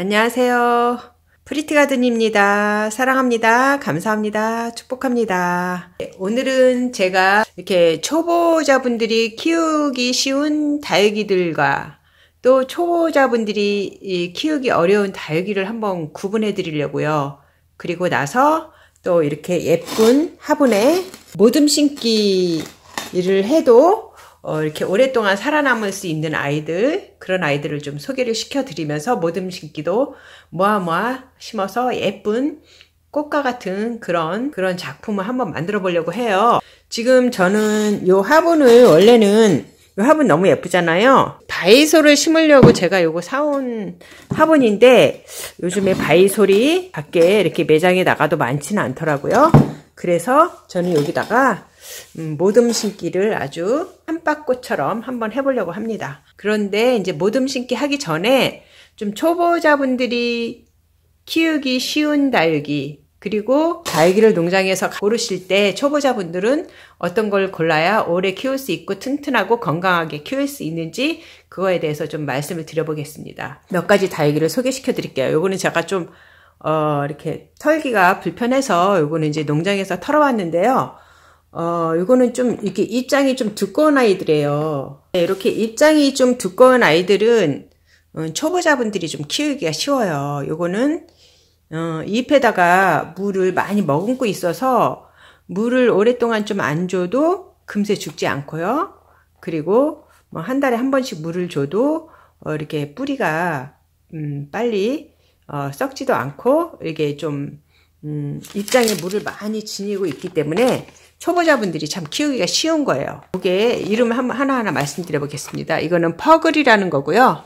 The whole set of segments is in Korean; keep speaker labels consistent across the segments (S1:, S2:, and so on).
S1: 안녕하세요. 프리티가든입니다. 사랑합니다. 감사합니다. 축복합니다. 예, 오늘은 제가 이렇게 초보자분들이 키우기 쉬운 다육이들과 또 초보자분들이 키우기 어려운 다육이를 한번 구분해 드리려고요. 그리고 나서 또 이렇게 예쁜 화분에 모듬 심기를 해도 어, 이렇게 오랫동안 살아남을 수 있는 아이들, 그런 아이들을 좀 소개를 시켜드리면서 모듬 심기도 모아모아 심어서 예쁜 꽃과 같은 그런, 그런 작품을 한번 만들어 보려고 해요. 지금 저는 요 화분을 원래는 요 화분 너무 예쁘잖아요. 바이솔을 심으려고 제가 요거 사온 화분인데 요즘에 바이솔이 밖에 이렇게 매장에 나가도 많지는 않더라고요. 그래서 저는 여기다가 음, 모듬 신기를 아주 한바꽃처럼 한번 해보려고 합니다. 그런데 이제 모듬 신기 하기 전에 좀 초보자분들이 키우기 쉬운 달기 그리고 달기를 농장에서 고르실 때 초보자분들은 어떤 걸 골라야 오래 키울 수 있고 튼튼하고 건강하게 키울 수 있는지 그거에 대해서 좀 말씀을 드려보겠습니다. 몇 가지 달기를 소개시켜 드릴게요. 요거는 제가 좀 어, 이렇게 털기가 불편해서 요거는 이제 농장에서 털어왔는데요. 어, 이거는 좀 이렇게 입장이 좀 두꺼운 아이들이에요. 네, 이렇게 입장이 좀 두꺼운 아이들은 어, 초보자분들이 좀 키우기가 쉬워요. 이거는 어, 잎에다가 물을 많이 머금고 있어서 물을 오랫동안 좀 안 줘도 금세 죽지 않고요. 그리고 뭐 한 달에 한 번씩 물을 줘도 어, 이렇게 뿌리가 음, 빨리 어, 썩지도 않고 이게 렇좀 음, 입장에 물을 많이 지니고 있기 때문에 초보자분들이 참 키우기가 쉬운 거예요. 이게 이름 하나하나 말씀드려 보겠습니다. 이거는 퍼글이라는 거고요.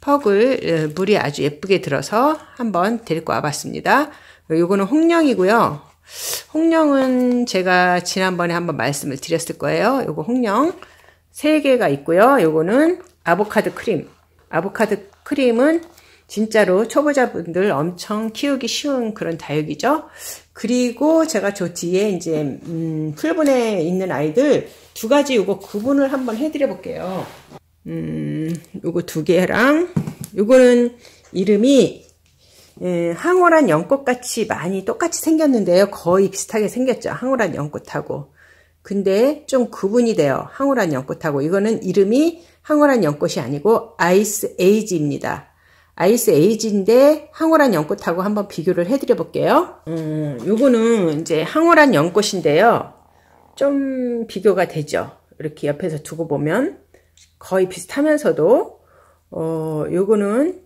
S1: 퍼글 어, 물이 아주 예쁘게 들어서 한번 데리고 와봤습니다. 이거는 홍령이고요. 홍령은 제가 지난번에 한번 말씀을 드렸을 거예요. 이거 홍령 3개가 있고요. 이거는 아보카드 크림. 아보카드 크림은 진짜로 초보자분들 엄청 키우기 쉬운 그런 다육이죠. 그리고 제가 저 뒤에 이제 음, 풀분에 있는 아이들 두 가지 이거 구분을 한번 해드려 볼게요. 음, 요거 두 개랑 이거는 이름이 예, 항오란 연꽃같이 많이 똑같이 생겼는데요. 거의 비슷하게 생겼죠. 항오란 연꽃하고. 근데 좀 구분이 돼요. 항오란 연꽃하고. 이거는 이름이 항오란 연꽃이 아니고 아이스 에이지입니다. 아이스 에이지인데 황홀한 연꽃하고 한번 비교를 해드려 볼게요. 음, 요거는 이제 항월한 연꽃인데요. 좀 비교가 되죠. 이렇게 옆에서 두고 보면 거의 비슷하면서도 어, 요거는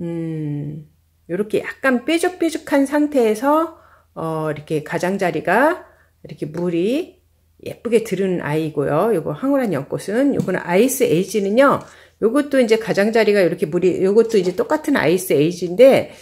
S1: 음, 요렇게 약간 뾰족뾰족한 상태에서 어, 이렇게 가장자리가 이렇게 물이 예쁘게 들은 아이고요. 요거 황홀한 연꽃은 요거는 아이스 에이지는요. 요것도 이제 가장자리가 이렇게 물이 요것도 이제 똑같은 아이스 에이지인데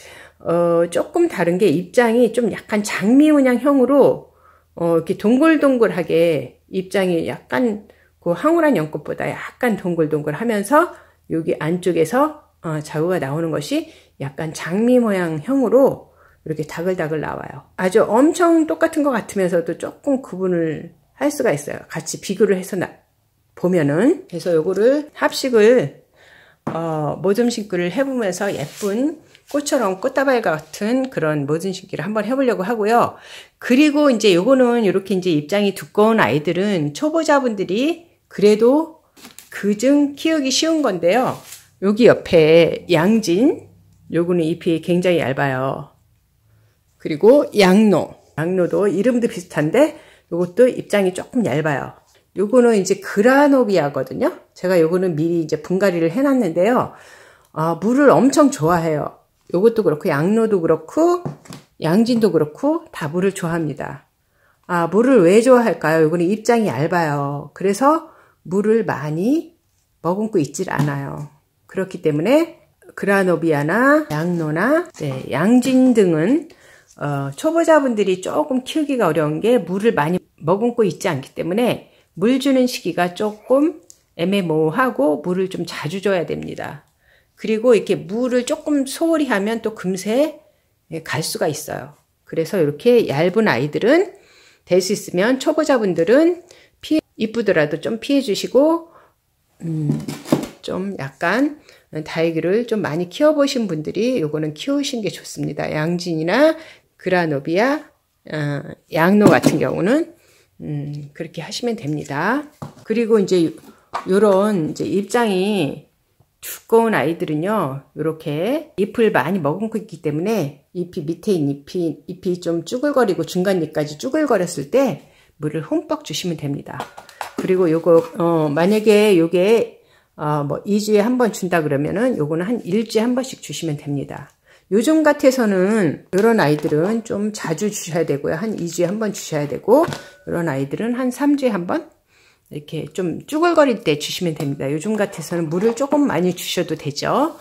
S1: 어, 조금 다른 게 입장이 좀 약간 장미온양형으로 어, 이렇게 동글동글하게 입장이 약간 그 황홀한 연꽃보다 약간 동글동글하면서 여기 안쪽에서 어, 자구가 나오는 것이 약간 장미 모양형으로 이렇게 다글다글 나와요. 아주 엄청 똑같은 것 같으면서도 조금 구분을 할 수가 있어요. 같이 비교를 해서 나, 보면은 그래서 요거를 합식을 어, 모듬 심기를 해보면서 예쁜 꽃처럼 꽃다발 같은 그런 모듬 식기를 한번 해보려고 하고요. 그리고 이제 요거는 이렇게 이제 입장이 두꺼운 아이들은 초보자분들이 그래도 그중 키우기 쉬운 건데요. 여기 옆에 양진, 요거는 잎이 굉장히 얇아요. 그리고 양노양노도 이름도 비슷한데 요것도 입장이 조금 얇아요. 요거는 이제 그라노비아거든요. 제가 요거는 미리 이제 분갈이를 해놨는데요. 아, 물을 엄청 좋아해요. 요것도 그렇고 양로도 그렇고 양진도 그렇고 다 물을 좋아합니다. 아, 물을 왜 좋아할까요? 요거는 입장이 얇아요. 그래서 물을 많이 머금고 있질 않아요. 그렇기 때문에 그라노비아나 양로나 네, 양진 등은 어, 초보자분들이 조금 키우기가 어려운 게 물을 많이 머금고 있지 않기 때문에 물 주는 시기가 조금 애매모호하고 물을 좀 자주 줘야 됩니다. 그리고 이렇게 물을 조금 소홀히 하면 또 금세 예, 갈 수가 있어요. 그래서 이렇게 얇은 아이들은 될 수 있으면 초보자분들은 피해, 이쁘더라도 좀 피해 주시고, 음, 좀 약간 다이기를 좀 많이 키워보신 분들이 요거는 키우신 게 좋습니다. 양진이나 그라노비아, 어, 양노 같은 경우는 음, 그렇게 하시면 됩니다. 그리고 이제 요런 이제 입장이 두꺼운 아이들은요, 요렇게 잎을 많이 머금고 있기 때문에 잎이 밑에 있는 잎이, 잎이 좀 쭈글거리고 중간잎까지 쭈글거렸을 때 물을 흠뻑 주시면 됩니다. 그리고 요거, 어, 만약에 요게, 어, 뭐 2주에 한 번 준다 그러면은 요거는 한 1주에 한 번씩 주시면 됩니다. 요즘 같아서는 이런 아이들은 좀 자주 주셔야 되고요. 한 2주에 한 번 주셔야 되고 이런 아이들은 한 3주에 한 번 이렇게 좀 쭈글거릴 때 주시면 됩니다. 요즘 같아서는 물을 조금 많이 주셔도 되죠.